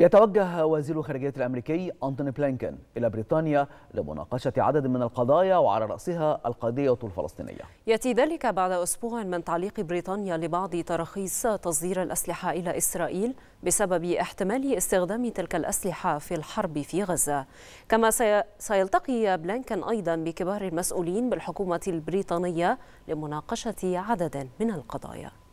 يتوجه وزير الخارجية الأمريكي أنتوني بلينكن إلى بريطانيا لمناقشة عدد من القضايا وعلى رأسها القضية الفلسطينية يأتي ذلك بعد أسبوع من تعليق بريطانيا لبعض تراخيص تصدير الأسلحة إلى إسرائيل بسبب احتمال استخدام تلك الأسلحة في الحرب في غزة كما سيلتقي بلينكن أيضا بكبار المسؤولين بالحكومة البريطانية لمناقشة عدد من القضايا